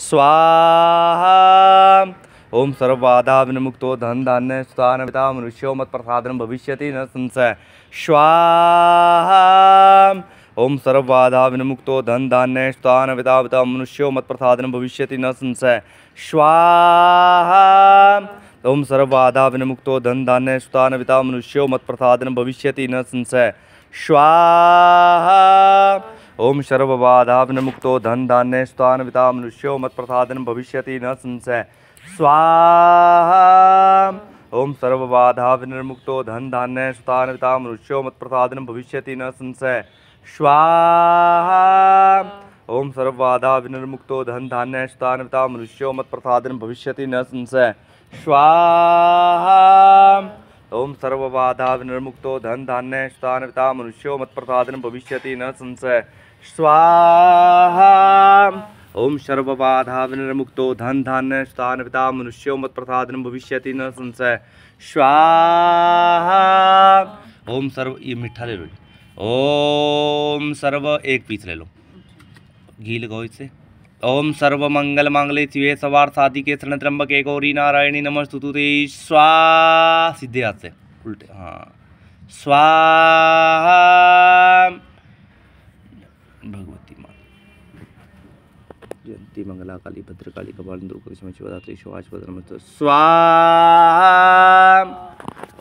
स्वाहा ओम सर्वाधा विमुक्तो धन धान्य स्थान पिता मनुष्यो मत प्रसादन भविष्य न संशय स्वाहा ओम सर्वाधा विमुक्तो धन धान्य स्थान पिता पिता मनुष्यो मत प्रसादन भविष्य न संशय स्वाहा ओम सर्वाधा विमुक्तो धन धान्य स्थान पिता मनुष्यो मत प्रसादन भविष्य न संशय स्वाहा ओम शर्वबाधाभ मुक्तो धन धान्य स्थान विता मनुष्यो मत प्रसादन भविष्य न संशय स्वाहा ओम सर्वबाधा विनिर्मुक्तो धन धान्य विता मनुष्यो मत्प्रसादन भविष्यति न संशय स्वाहा ओम सर्वबाधा विनिर्मुक्तो धन धान्य विता मनुष्यो मत मत्प्रसादन भविष्य न संशय स्वाहा ओम सर्वबाधा विर्मुक्त धन धान्य स्थानता मनुष्यो मत्प्रसादन भविष्यति न संशय स्वाहा ओम सर्वबाधा विर्मुक्त धन धान्य स्थानता मनुष्यो मत्प्रसादन भविष्य न संशय स्वाहा ओम सर्व ये मीठा ले लो ओम सर्व एक पीस ले लो घी लगाओ इसे ओम सर्वमंगल मांगले शिवे सवार साधी के शरण त्र्यंबक एक और नारायणी नमस्तु ते स्वा सीधे हाथ से उल्टे हाँ स्वाहा भगवती माँ जयंती मंगला काली भद्रकाली कपाल दुर्गा शिवदात्री शिवाच भद्रमस्त स्वाहा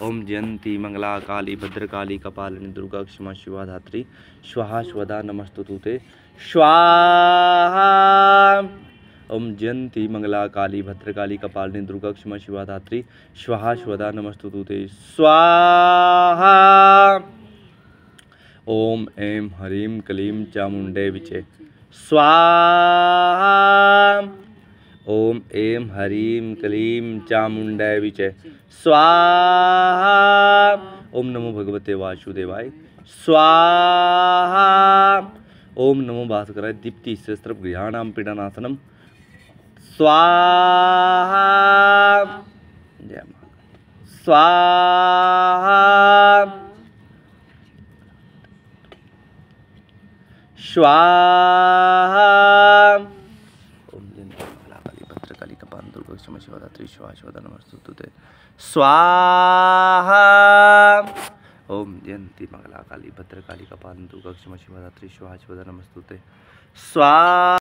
ओम जयंती मंगला काली भद्रकाली कपालिनी दुर्गा क्षमा शिवा धात्री स्वाहा स्वदा नमस्तु तूते स्वाहा ओम जयंती मंगला काली भद्रकाली कपालिनी दुर्गा क्षमा शिवा धात्री स्वाहा स्वदा नमस्तु तूते स्वाहा ओम ऐं ह्रीं क्लीं चामुण्डे विचे स्वाहा ओम एम हरीम क्लीम चामुंडाय विचय स्वाहा ओम नमो भगवते वासुदेवाय स्वाहा ओम नमो भास्कराय दीप्ति सहस्त्र गृहाणाम पीडानासनम स्वाहा जय स्वाहा स्वाहा त्रिश्वासवदनमस्तुते स्वाहा ओम जयंती मंगला काली भद्रकाली का पांतु कक्ष मशिवदा त्रिश्वासवदनमस्तुते स्वाहा